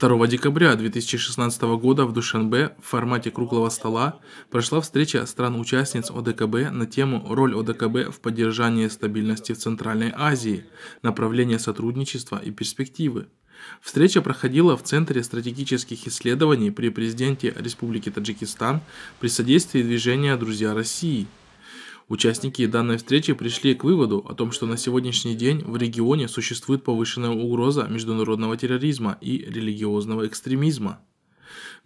2 декабря 2016 года в Душанбе в формате круглого стола прошла встреча стран-участниц ОДКБ на тему «Роль ОДКБ в поддержании стабильности в Центральной Азии, направление сотрудничества и перспективы». Встреча проходила в Центре стратегических исследований при президенте Республики Таджикистан при содействии движения «Друзья России». Участники данной встречи пришли к выводу о том, что на сегодняшний день в регионе существует повышенная угроза международного терроризма и религиозного экстремизма.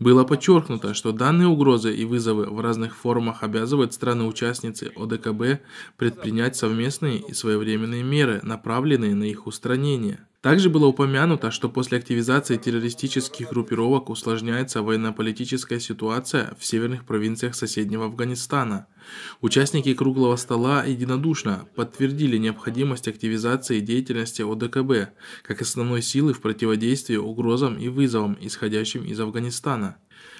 Было подчеркнуто, что данные угрозы и вызовы в разных формах обязывают страны-участницы ОДКБ предпринять совместные и своевременные меры, направленные на их устранение. Также было упомянуто, что после активизации террористических группировок усложняется военно-политическая ситуация в северных провинциях соседнего Афганистана – Участники круглого стола единодушно подтвердили необходимость активизации деятельности ОДКБ как основной силы в противодействии угрозам и вызовам, исходящим из Афганистана.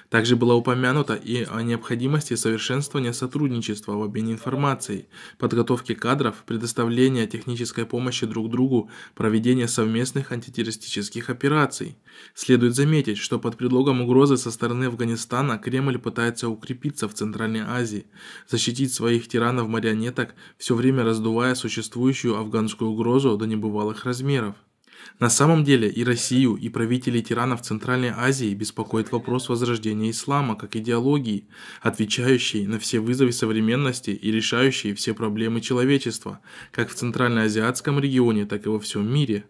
Также было упомянуто и о необходимости совершенствования сотрудничества в обмене информацией, подготовке кадров, предоставления технической помощи друг другу, проведения совместных антитеррористических операций. Следует заметить, что под предлогом угрозы со стороны Афганистана Кремль пытается укрепиться в Центральной Азии за защитить своих тиранов-марионеток, все время раздувая существующую афганскую угрозу до небывалых размеров. На самом деле и Россию, и правителей тиранов Центральной Азии беспокоит вопрос возрождения ислама как идеологии, отвечающей на все вызовы современности и решающей все проблемы человечества, как в Центральноазиатском регионе, так и во всем мире.